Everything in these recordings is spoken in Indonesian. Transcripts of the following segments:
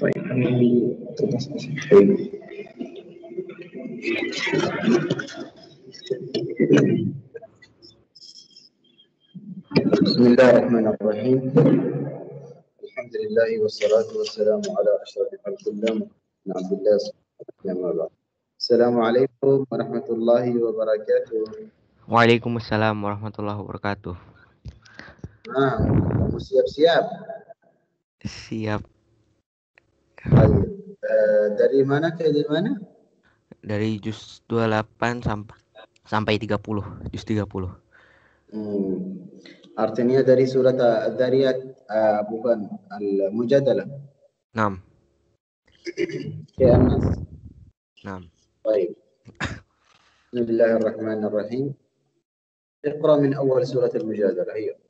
baik kami Assalamualaikum warahmatullahi wabarakatuh. Waalaikumsalam warahmatullahi wabarakatuh. Nah, siap-siap. Siap. Uh, dari mana ke dari mana? Dari jus 28 sampai sampai 30, jus 30. Hmm. Artinya dari surat eh, Dariyat uh, eh, bukan Al-Mujadalah. 6. Ya, Mas. 6. Baik. Bismillahirrahmanirrahim. min awal surat Al-Mujadalah. Ayo. Iya.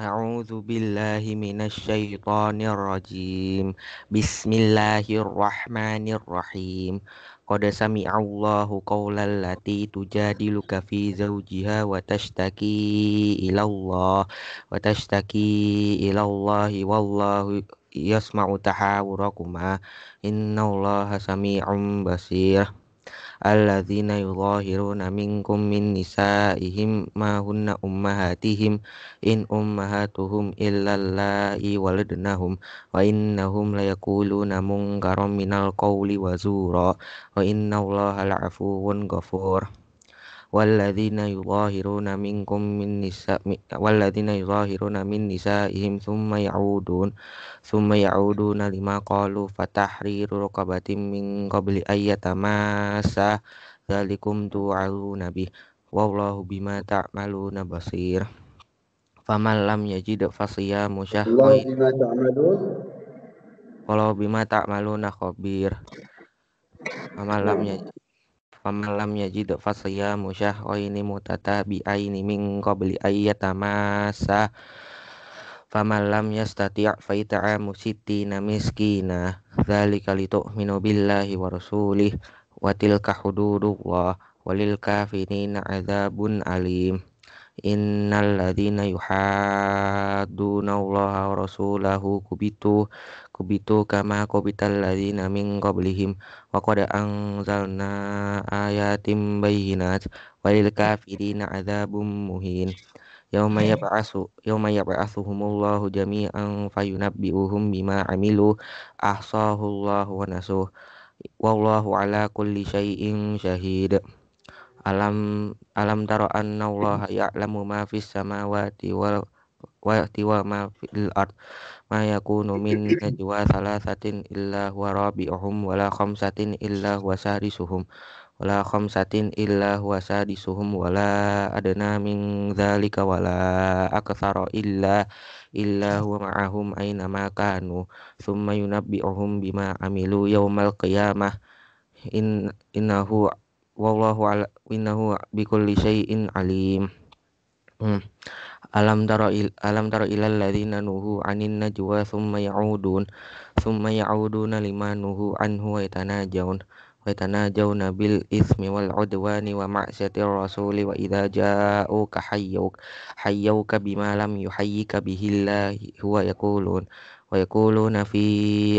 أعوذ بالله من الشيطان الرجيم بسم الله الرحمن الرحيم قد سمع الله قول التي تجادلك في زوجها وتشتكي إلى الله وتشتكي إلى الله والله يسمع تحاوركما إن الله سميع بصير الذين يظاهرون منكم من نسائهم ما هن أمهاتهم إن أمهاتهم إلا الله ولدنهم وإنهم ليقولون منكرا من القول وزورا وإن الله لعفو غفور walladzina yuzahiruna minkum min nisa walladzina yuzahiruna min nisaihim thumma ya'udun thumma ya'uduna lima qalu fatahriru raqabatin min qabli ayyatamassa dzalikum tu'aluna bih wallahu bima ta'maluna basir faman lam yajid fasiyamu syahwain walau bima ta'maluna khabir faman lam yajid Pamalam yajid fasya musyah ini mutata bi aini min qabli ayyata masa famalam yastati' fa it'amu sittina miskina dzalika litu'minu billahi wa rasulih wa tilka hududullah walil kafirina bun alim innal ladzina yuhaduna Allah wa rasulahu kubitu kubitu kama kubital ladzina min qablihim wa qad anzalna ayatin bayyinat walil kafirina adzabum muhin yauma yab'asu yauma yab'asuhumullahu jami'an fayunabbi'uhum bima amilu ahsahullahu wa nasuh wallahu ala kulli syai'in syahid alam alam taro Allah hmm. ya'lamu ma fis samawati wal wa tiwa ma fil ard ma yakunu min najwa salasatin illa huwa rabi'uhum wala khamsatin illa huwa sarisuhum wala khamsatin illa huwa sadisuhum wala adna min dzalika wala aktsara illa illa huwa ma'ahum aina ma kanu thumma yunabbi'uhum bima amilu yaumal qiyamah in innahu wallahu ala innahu bikulli syai'in alim hmm. alam tara il, alam tara ilal ladzina nuhu anin najwa thumma ya'udun thumma ya'uduna lima nuhu anhu wa yatanajawun wa yatanajawna bil ismi wal udwani wa ma'syatir rasuli wa idza ja'uka hayyuk hayyuka bima lam yuhayyika bihi huwa yaqulun ويقولون في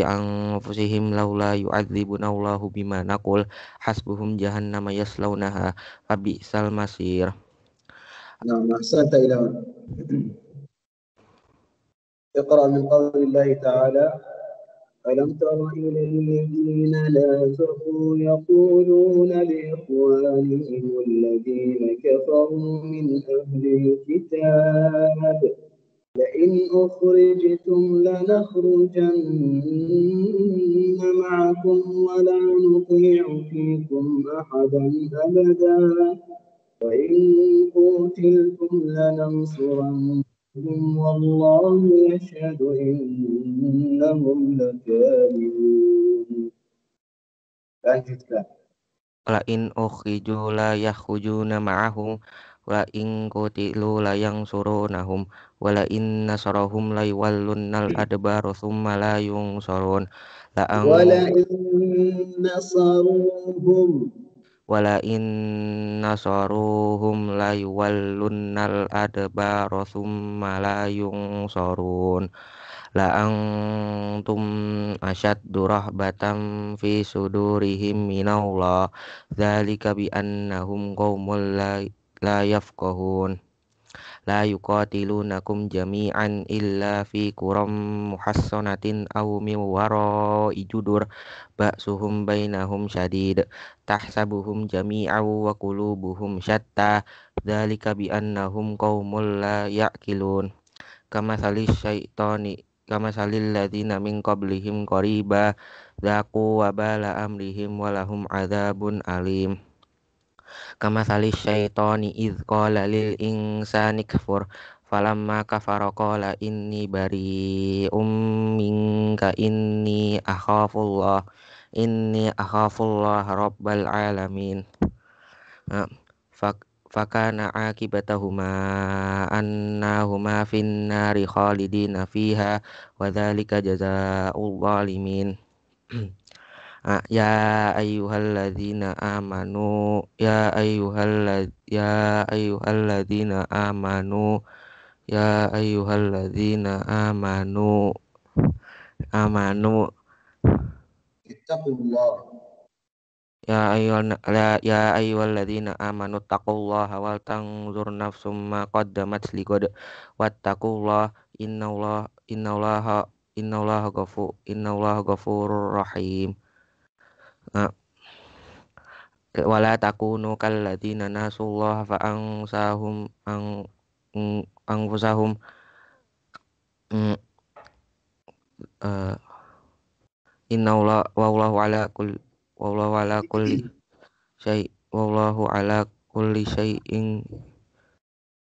أنفسهم لولا يعذبنا الله بما نقول حسبهم جهنم يصلونها فبئس المصير نعم أحسنت إلى اقرأ من قول الله تعالى ألم تر إلى الذين لا زرقوا يقولون لإخوانهم الذين كفروا من أهل الكتاب لئن أخرجتم لنخرجن معكم ولا نطيع فيكم أحدا أبدا وإن قتلتم لننصرنكم والله يشهد إنهم لكاذبون Lanjutkan. أخرجوا لا يخرجون معهم wala in qutilu la yansurunahum wala in nasarahum la yuwallunnal hmm. adbaru thumma la yunsurun la an wala in wa la in nasaruhum la yuwallunnal adbaru thumma la yunsurun la antum asyaddu rahbatan fi sudurihim minallah dzalika bi annahum qaumul la la yafqahun la yuqatilunakum jami'an illa fi quram muhassanatin aw min wara'i judur ba'suhum bainahum syadid tahsabuhum jami'an wa qulubuhum syatta dzalika bi annahum qaumul la ya'qilun kama salis syaitani kama salil ladzina min qablihim qariba dzaqu wa bala amrihim wa lahum adzabun alim kama salih syaitoni id qala lil insani kafur falamma kafara qala inni bari umminka inni akhafullah inni akhafullah rabbal alamin fak fakana akibatahuma annahuma finnari khalidina fiha wadhalika dzalika jazaa'ul zalimin ya ayyuhalladzina amanu ya ayyuhalladzina ya ayyuhalladzina amanu ya ayyuhalladzina amanu amanu ittaqullah ya ayyuhal ya ayyuhalladzina amanu taqullaha wal tanzur nafsum ma qaddamat liqad wattaqullah innallaha innallaha innallaha ghafur innallaha ghafurur rahim Ah. wala takunu kalladzina nasullaha fa ansahum ang mm, anfusahum mm, uh, ah. inna wa wallahu ala kull wallahu ala kulli syai wallahu ala kulli syai'in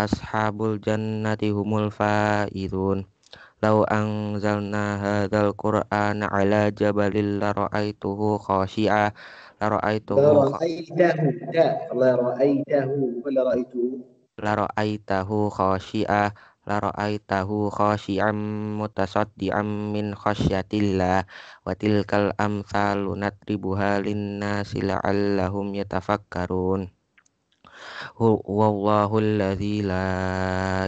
ashabul jannati humul faizun Lau anzalna hadzal qur'ana ala jabalil la ra'aituhu khashi'a la ra'aituhu la ra'aitahu la ra'aitahu la ra'aituhu la ra'aitahu khashi'a la ra'aitahu khashi'an mutasaddian min khasyatillah wa tilkal amsalun natribuha lin-nasi la'allahum yatafakkarun هو الله الذي لا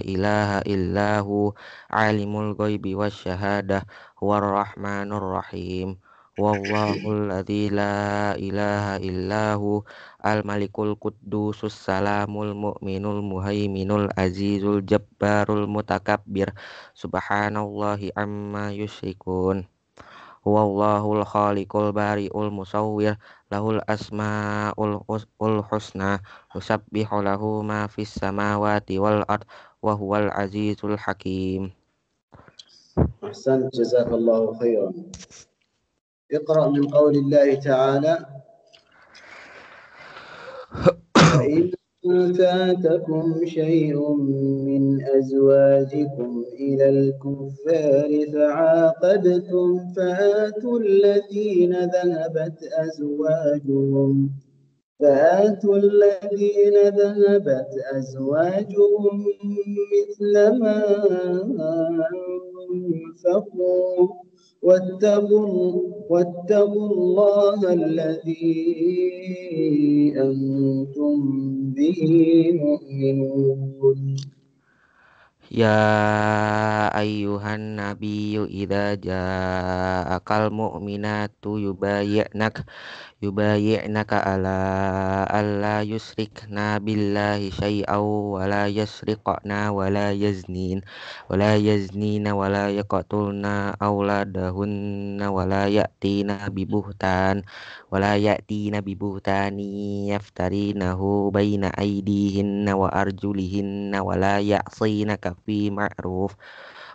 إله إلا هو عالم الغيب والشهادة هو الرحمن الرحيم والله الذي لا إله إلا هو الملك القدوس السلام المؤمن المهيمن العزيز الجبار المتكبر سبحان الله عما يشركون هو الله الخالق البارئ المصور له الأسماء الحسنى يسبح له ما في السماوات والأرض وهو العزيز الحكيم أحسنت جزاك الله خيرا اقرأ من قول الله تعالى فاتكم شيء من أزواجكم إلى الكفار فعاقبتم فآتوا الذين ذهبت أزواجهم فآتوا الذين ذهبت أزواجهم مثل ما ينفقون واتقوا, واتقوا الله الذي أنتم به مؤمنون يا أيها النبي إذا جاءك المؤمنات يبايعنك yubayyinaka ala alla yusrikna billahi syai'aw wa la yasriqna wa la yaznin wa la yaznina wa la yaqtulna auladahunna wa la ya'tina bibuhtan wa la ya'tina bibuhtani yaftarinahu baina aydihinna wa arjulihinna wa la ya'sinaka fi ma'ruf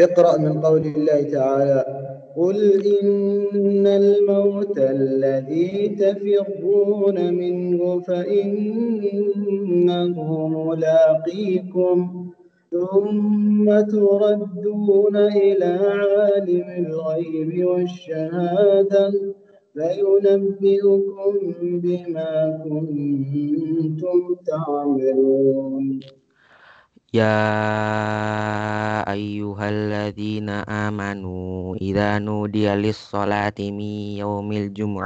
اقرأ من قول الله تعالى قل إن الموت الذي تفرون منه فإنه ملاقيكم ثم تردون إلى عالم الغيب والشهادة فينبئكم بما كنتم تعملون Ya ayyu hala di na'a manu, idanu di alis sola temi yau miljum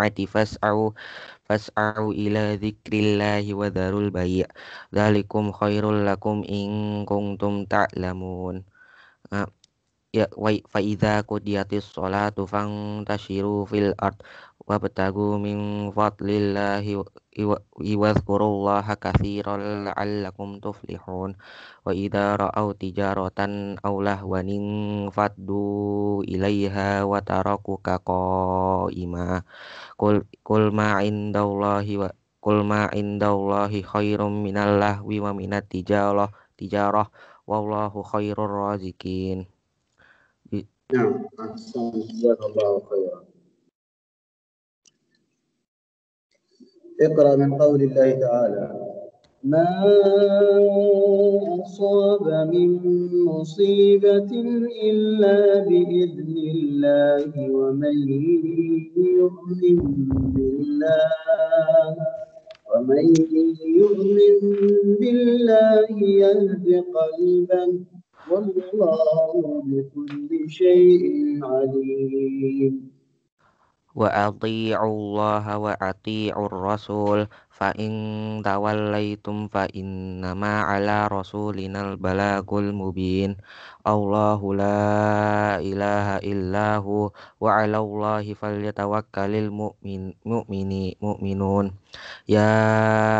ila di krilla hiwa darul bayi, dali khairul lakum kum ing kung tum ta'lamun. Ya waifa ida ko diatis sola tuhang ta shiru wa bata guming vat lilla iwazkurullaha ala la'allakum tuflihun wa idza ra'au tijaratan aw lahwan faddu ilaiha wa tarakuka qaima qul qul ma indallahi wa qul ma indallahi khairum minal lahwi wa minat tijarah tijarah wallahu khairur razikin Ya, yeah. assalamualaikum warahmatullahi wabarakatuh. اقرأ من قول الله تعالى ما أصاب من مصيبة إلا بإذن الله ومن يؤمن بالله ومن يؤمن بالله يهد قلبا والله بكل شيء عليم وأطيعوا الله وأطيعوا الرسول fa in tawallaitum fa nama ala rasulinal balagul mubin Allahu la ilaha illahu wa ala Allahi falyatawakkalil mu'min mu'mini mu'minun ya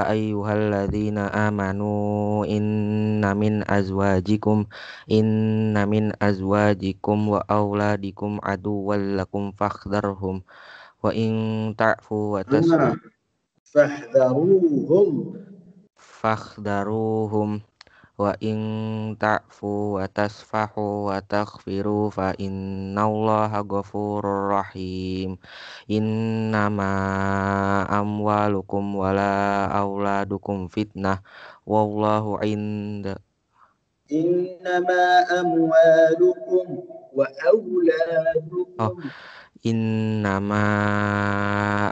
ayyuhalladzina amanu inna min azwajikum inna min azwajikum wa auladikum aduwwallakum fakhdarhum wa in ta'fu wa tasfu فاحذروهم فاحذروهم وإن تعفوا وتصفحوا وتغفروا فإن الله غفور رحيم إنما أموالكم ولا أولادكم فتنة والله عند إنما أموالكم وأولادكم آه. innama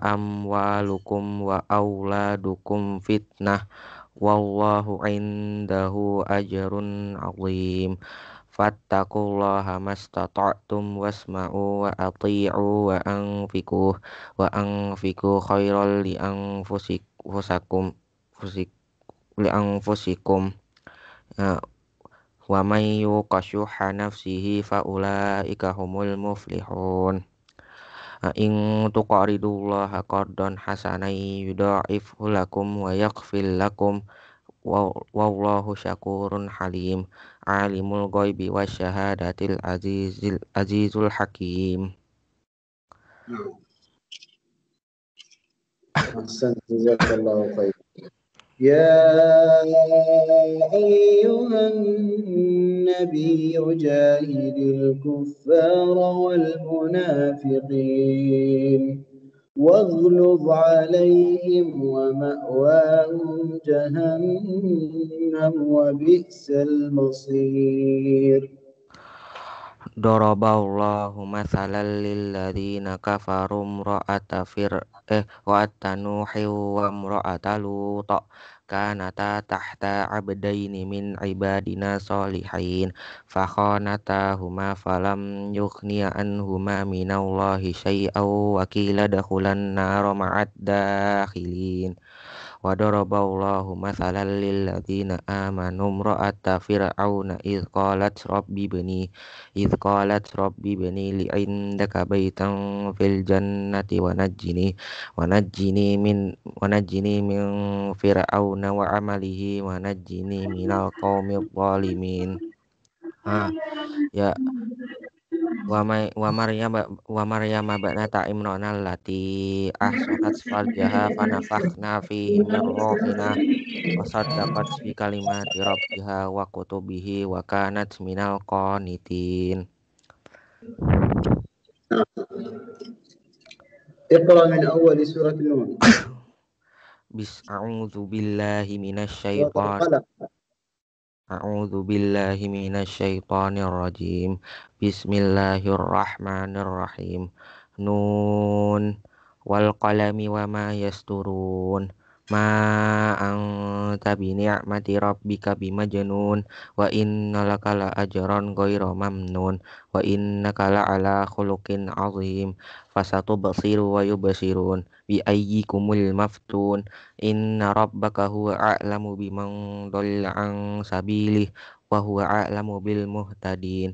amwalukum wa auladukum fitnah wallahu indahu ajrun azim fattaqullaha mastata'tum wasma'u wa ati'u wa anfiku wa anfiku khairal li anfusikum fusakum fusik li anfusikum ya, wa may yuqashuha nafsihi fa ulaika humul muflihun إن تقرضوا الله قرضا حسنا يضاعفه لكم ويغفر لكم والله شكور حليم عالم الغيب والشهادة العزيز العزيز الحكيم أحسنت جزاك الله خيرا يا أيها النبي جاهد الكفار والمنافقين واغلظ عليهم ومأواهم جهنم وبئس المصير daraballahu mathalan lilladzina kafaru raa'ta fir eh wa tanuhi wa imra'ata luta kanata tahta abdaini min ibadina salihin huma falam yughniya anhuma minallahi syai'aw wa qila dakhulan nar ma'ad dakhilin wa daraballahu mathalan lil ladzina amanu ra'ata fir'auna id qalat rabbi bani id qalat rabbi bani li indaka baitan fil jannati wa najjini wa najjini min wa najjini min fir'auna wa amalihi wa najjini minal qaumil zalimin ah ya wa may wa maryam wa maryam banata imrana allati ahsanat farjaha fa nafakhna fi min ruhina wa saddaqat fi kalimati rabbiha wa kutubihi wa kanat minal qanitin اقرأ من أول سورة النور Bis'a'udzu billahi minasy syaithanir أعوذ بالله من الشيطان الرجيم بسم الله الرحمن الرحيم نون والقلم وما يسترون ma anta bi ni'mati rabbika bimajnun wa innaka la ajran ghairu mamnun wa innaka la ala khuluqin azim fasatubsiru wa yubsirun bi ayyikumul maftun inna rabbaka huwa a'lamu biman dhalla an sabilihi wa huwa a'lamu bil muhtadin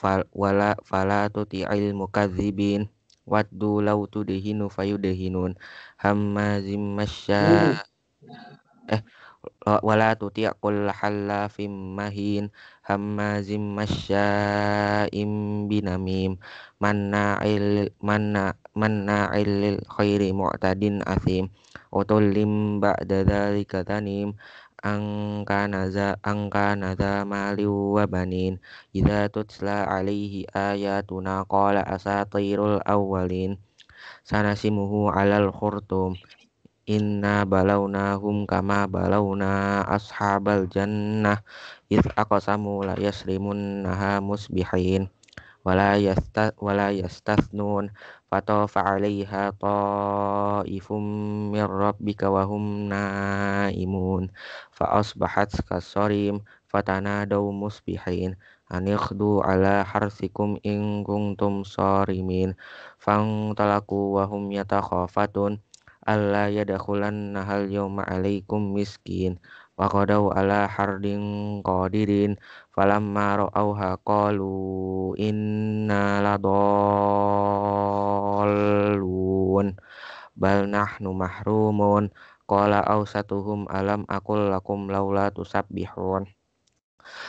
fala fala tuti'il mukadzibin waddu law tudhinu fayudhinun hamazim masya hmm. eh wala tuti aqul halla fim mahin hamazim masya im binamim manna il manna manna il khairi mu'tadin asim utullim ba'da dzalika tanim angka naza angka naza maliu wa banin idza tutla alaihi ayatuna qala asatirul awwalin sanasimuhu alal khurtum inna balawnahum kama balauna ashabal jannah id aqsamu la yasrimunnaha musbihin wala yasta wala yastasnun fatofa 'alaiha ta'ifum min rabbika wa hum naimun fa asbahat kasarim fatanadaw musbihin anikhdu ala harsikum in kuntum sarimin fangtalaku wa hum yatakhafatun alla yadkhulanna hal yawma alaikum miskin wa qadaw ala hardin qadirin falamma ra'awha qalu inna ladallun bal nahnu mahrumun qala ausatuhum alam aqul lakum laula tusabbihun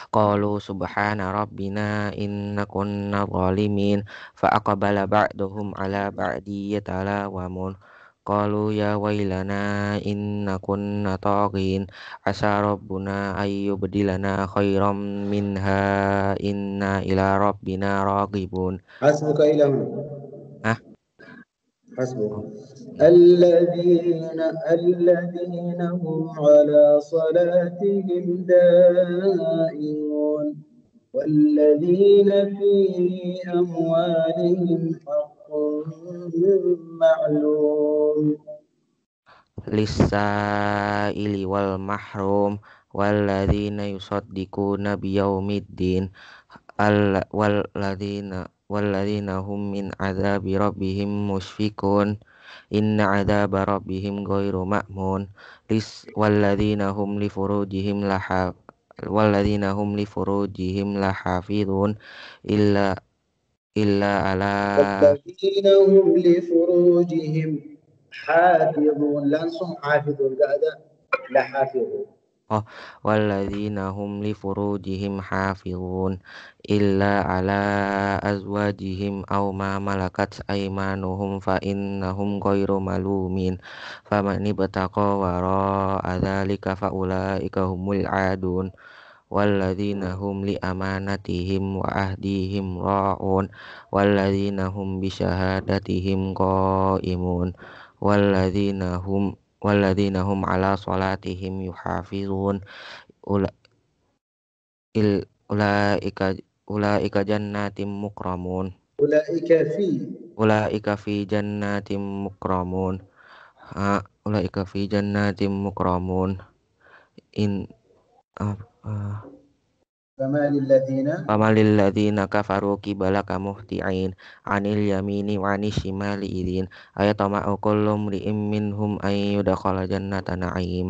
Qalu subhana rabbina inna kunna zalimin fa aqbala ba'duhum ala ba'di yatalawamun قالوا يا ويلنا إن كنا طاغين عسى ربنا أن يبدلنا خيرا منها إنا إلى ربنا راغبون حسبك إلهنا أه؟ حسبك الذين الذين هم على صلاتهم دائمون والذين في أموالهم حق معلوم lisaili wal mahrum walladzina yusaddiquna biyaumiddin walladzina walladzina hum min adzabi rabbihim musfikun inna adzaba rabbihim ghairu ma'mun lis walladzina hum li furujihim lahab walladzina hum li furujihim lahafidun illa illa ala walladzina hum li furujihim حافظون لانسم حافظون قاعدة لا حافظون آه، والذين هم لفروجهم حافظون إلا على أزواجهم أو ما ملكت أيمانهم فإنهم غير ملومين فمن ابتقى وراء ذلك فأولئك هم العادون والذين هم لأمانتهم وعهدهم راعون والذين هم بشهادتهم قائمون والذين هم والذين هم على صلاتهم يحافظون أولئك أولئك جنات مكرمون أولئك في أولئك في جنات مكرمون أولئك في جنات مكرمون إن آه، آه. Famalil ladzina kafaru kibalaka muhti'in anil yamini wa anil shimali idin ayatama'u kullu mri'in minhum ay yudkhala jannata na'im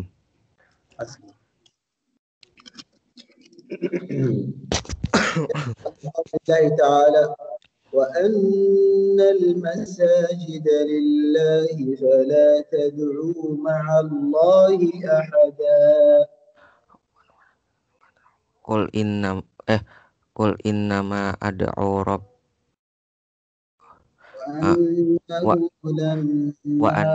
الله تعالى وأن المساجد لله فلا تدعوا مع الله أحداً kul inna eh kul innama ad'u rabb ah, wa wa an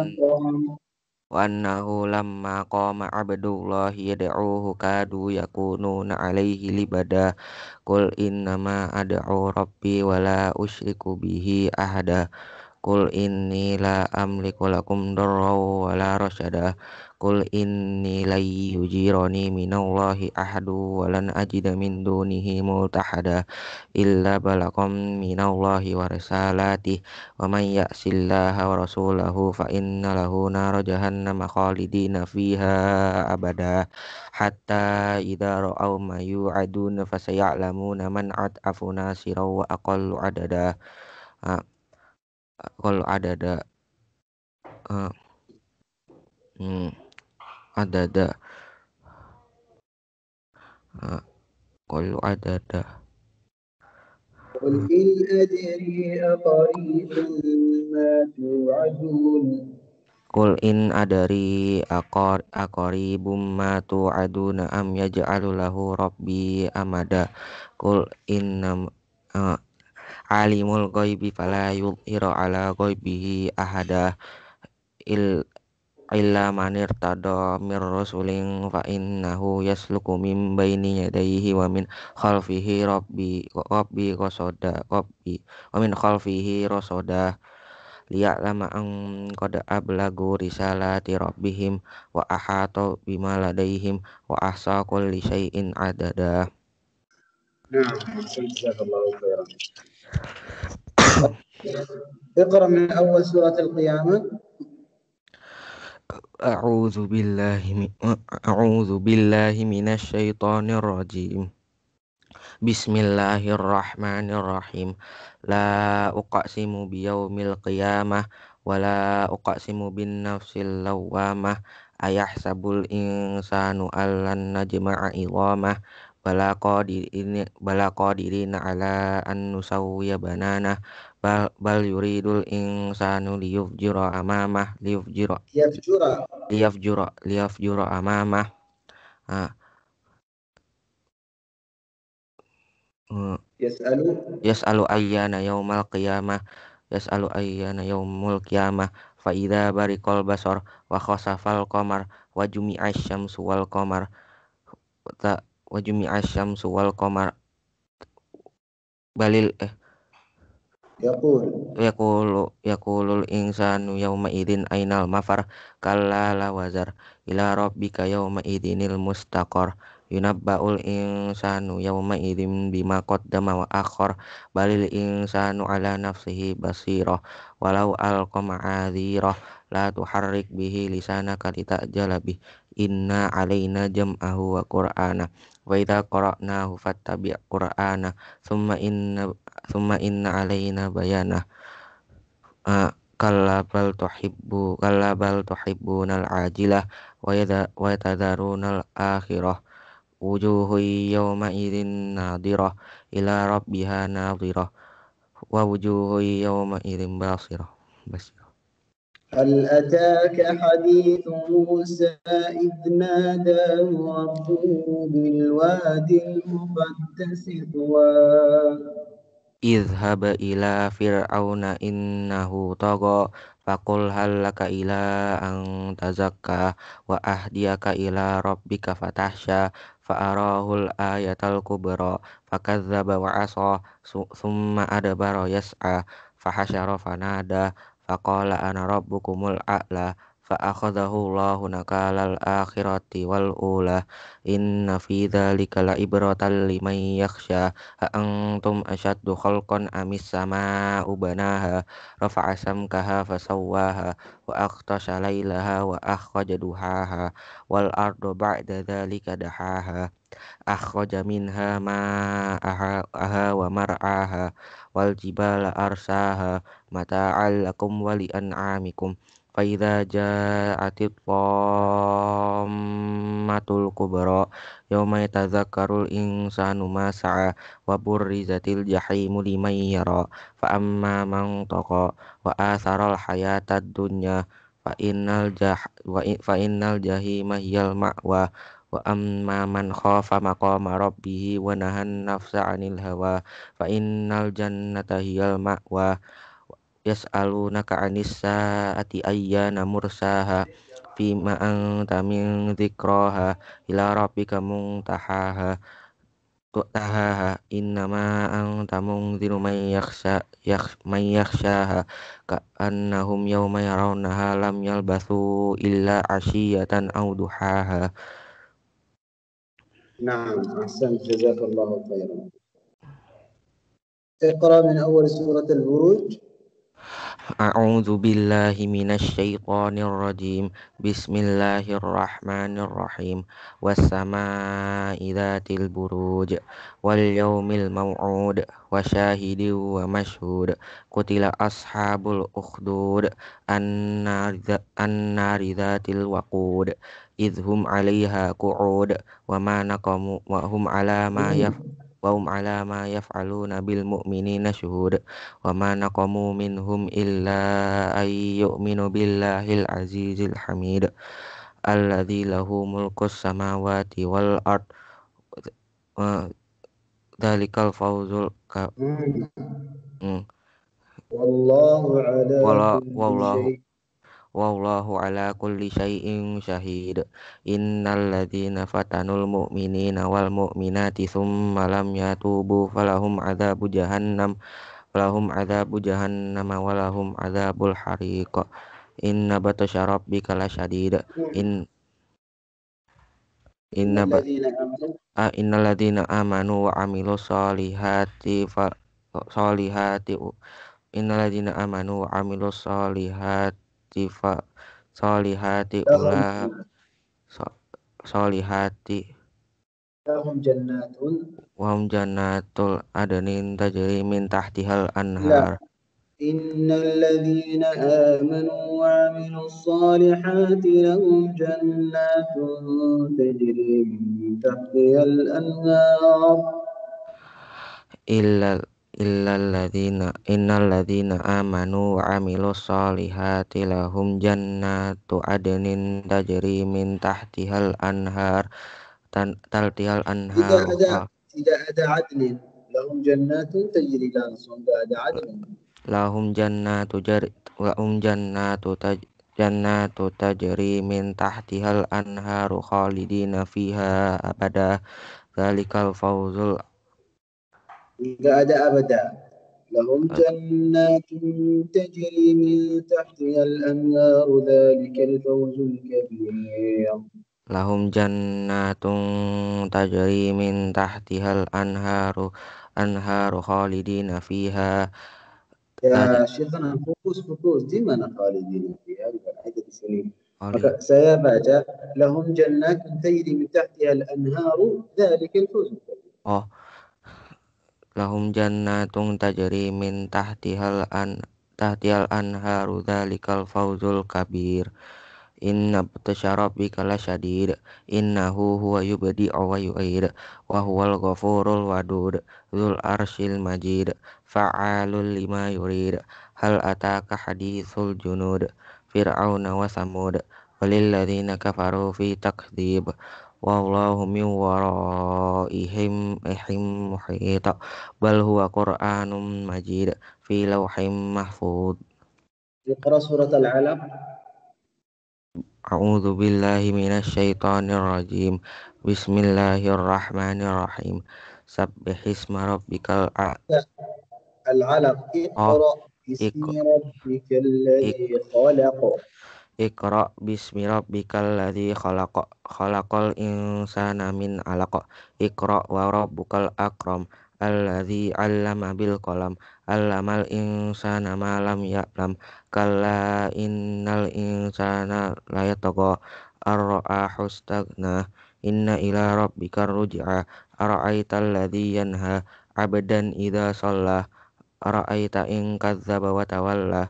wa annahu lamma qama abdullah yad'uhu kadu yakununa alaihi libada kul ma ad'u rabbi wa la usyriku bihi ahada kul inni la amliku lakum darra wa la rasyada Kul inni lai hujirani minallahi ahadu walan ajida min dunihi multahada illa balakum minallahi wa risalati wa man ya'sillaha wa rasulahu fa inna lahu nara jahannam khalidina fiha abada hatta idha ra'aw ma yu'adun fasaya'lamuna man at'afu nasira wa aqallu adada aqallu adada uh, hmm adada ada. ada ada إن akori tu Kul in adari akor akori akoribum tu tu'aduna am ya jalulahu rabbi amada Kul innam uh, alimul koi fala iro ala ghaibihi ahada il illa manir tado mir rasulin fa innahu yasluku min baini yadayhi wa min khalfihi rabbi rabbi qasada rabbi wa min khalfihi rasada liya'lama an qad ablagu risalati rabbihim wa ahata bima ladaihim wa ahsa kulli shay'in adada Nah, Iqra min awal surat A'udzubillahim, eh, A'udzubillahimina Shaitan ar-Rajim. Bismillahirrahmanirrahim. La uqasimu biyaul kiamah, wa la uqasimu bin nasil lawamah. Ayah sabul insanu alan najmaa ilwamah. Balakodir ini, balakodirina ala anusawiyah banana bal bal yuridul insanu liyufjura amamah liyufjura liyafjura liyafjura liyafjura amamah ah. Uh. Yas'alu Yas'alu ayyana yaumal qiyamah Yas'alu ayyana yaumul qiyamah Fa idza barikal basar wa khasafal qamar wa jumi'as syamsu wal qamar ta wa wajumi syamsu suwal komar balil eh Ya kul Ya kul ya insanu yauma idin ainal mafar kala la wazar ila rabbika yauma idinil mustaqor yunabbaul insanu yauma idin bima qaddama wa akhar balil insanu ala nafsihi basiro walau alqa ma'adzirah la tuharrik bihi lisanaka litajala bih inna alaina jam'ahu wa qur'ana wa idza qara'nahu fattabi' qur'ana thumma inna ثم إن علينا بيانه kalabal tuhibbu بل تحب كلا بل تحبون العاجلة wujuhu الآخرة وجوه يومئذ ناضرة إلى ربها ناظرة ووجوه يومئذ باصرة basirah هل أتاك حديث موسى إذ ناداه ربه بالوادي المقدس طوى Izhaba ila fir'auna innahu tagha faqul hal laka ila ang tazakka wa ahdiyaka ila rabbika fatahsha fa'arahul ayatal kubra fakadzdzaba wa asa summa adbara yas'a fahasyara fanada faqala ana rabbukumul a'la فأخذه الله نكال الآخرة والأولى إن في ذلك لعبرة لمن يخشى أأنتم أشد خلقا أم السماء بناها رفع سمكها فسواها وأغطش ليلها وأخرج دحاها والأرض بعد ذلك دحاها أخرج منها ماءها ومرعاها والجبال أرساها متاعا لكم ولأنعامكم faida ja'atit matul kubara yauma yatazakkarul insanu ma sa'a wa burrizatil jahimu liman yara fa amma Mang Toko wa Asarol hayatad dunya fa innal jah fa innal ma'wa wa amma man khafa maqama rabbih wa nahan nafsa 'anil hawa fa innal jannata hiyal ma'wa yas'alunaka 'anis saati ayyana mursaha fima anta min dzikraha ila rabbika muntahaha tahaha innama anta munziru man yakhsha yakh man yakhshaha ka annahum yawma yarawnaha lam yalbathu illa ashiyatan aw duhaha نعم أحسنت جزاك الله خيرا اقرأ من أول سورة البروج أعوذ بالله من الشيطان الرجيم بسم الله الرحمن الرحيم والسماء ذات البروج واليوم الموعود وشاهد ومشهود قتل أصحاب الأخدود النار, ذات الوقود إذ هم عليها قعود وما نقموا وهم على ما يفعلون وهم على ما يفعلون بالمؤمنين شهود وما نقموا منهم إلا أن يؤمنوا بالله العزيز الحميد الذي له ملك السماوات والأرض ذلك الفوز الكبير والله على والله wallahu ala kulli syai'in syahid innal ladzina fatanul mu'minina wal mu'minati thumma lam yatubu falahum adzabu jahannam falahum adzabu jahannam walahum adzabul hariq inna batasya rabbika lasyadid in inna ba, a, innal ladzina ah, amanu wa amilus salihati fa solihati innal ladzina amanu wa amilus salihati Tifa solihati ya, ulah so, solihati ya, ya. lahum jannatun wahum jannatul adanin tajri min tahtihal anhar amanu wa salihati lahum tajri min tahtihal anhar innal innalladzina amanu wa amilus solihati lahum jannatu adnin tajri min tahtihal anhar tan taltihal anhar tidak ada tidak ada adnin lahum jannatu tajri langsung tidak ada adnin lahum jannatu wa lahum jannatu taj jannatu tajri min tahtihal anharu khalidina fiha abada zalikal fawzul قاد أبدا لهم آه. جنات تجري من تحتها الأنهار ذلك الفوز الكبير لهم جنات تجري من تحتها الأنهار أنهار خالدين فيها يا آه. شيخنا فوكس فوكس ديما خالدين فيها سيا باجا لهم جنات تجري من تحتها الأنهار ذلك الفوز الكبير آه. lahum jannatun tajri min tahtihal an tahtihal anharu dzalikal fawzul kabir inna batasyarabika lasyadid innahu huwa yubdi'u wa yu'id wa huwal ghafurul wadud dzul arsyil majid fa'alul lima yurid hal ataka hadithul junud fir'auna wa samud walilladzina kafaru fi takdzib والله من ورائهم محيط بل هو قرآن مجيد في لوح محفوظ اقرأ سورة العلق أعوذ بالله من الشيطان الرجيم بسم الله الرحمن الرحيم سبح اسم ربك الأعلى العلق اقرأ آه، اسم ربك الذي خلق Iqra bismi rabbikal ladzi khalaq khalaqal insana min 'alaq Iqra wa rabbukal akram alladzi 'allama bil qalam 'allamal insana ma lam ya'lam kalla innal insana yatagha ar-ra'a hustagna inna ila rabbika ruj'a ara'aital ladzi yanha abdan idza shalla ara'aita in kadzdzaba wa tawalla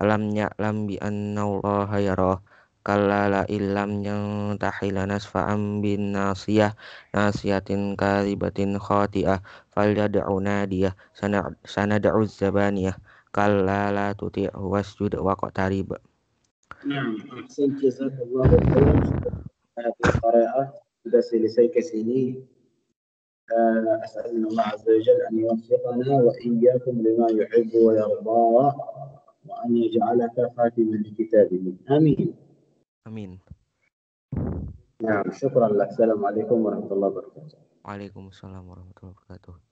alam ya'lam bi annallaha yarah la illam yang tahila nasfa'an bin nasiyah nasiyatin karibatin khati'ah falyad'u nadiyah sana sanad'u zabaniyah la tuti' wasjud waqtarib Nah, Ahsan jazakallahu khairan sudah selesai ke sini. أسأل الله عز وجل أن يوفقنا وإياكم لما يحب ويرضى وأن يجعلك خاتما لكتابه آمين آمين نعم شكرا لك السلام عليكم ورحمة الله وبركاته وعليكم السلام ورحمة الله وبركاته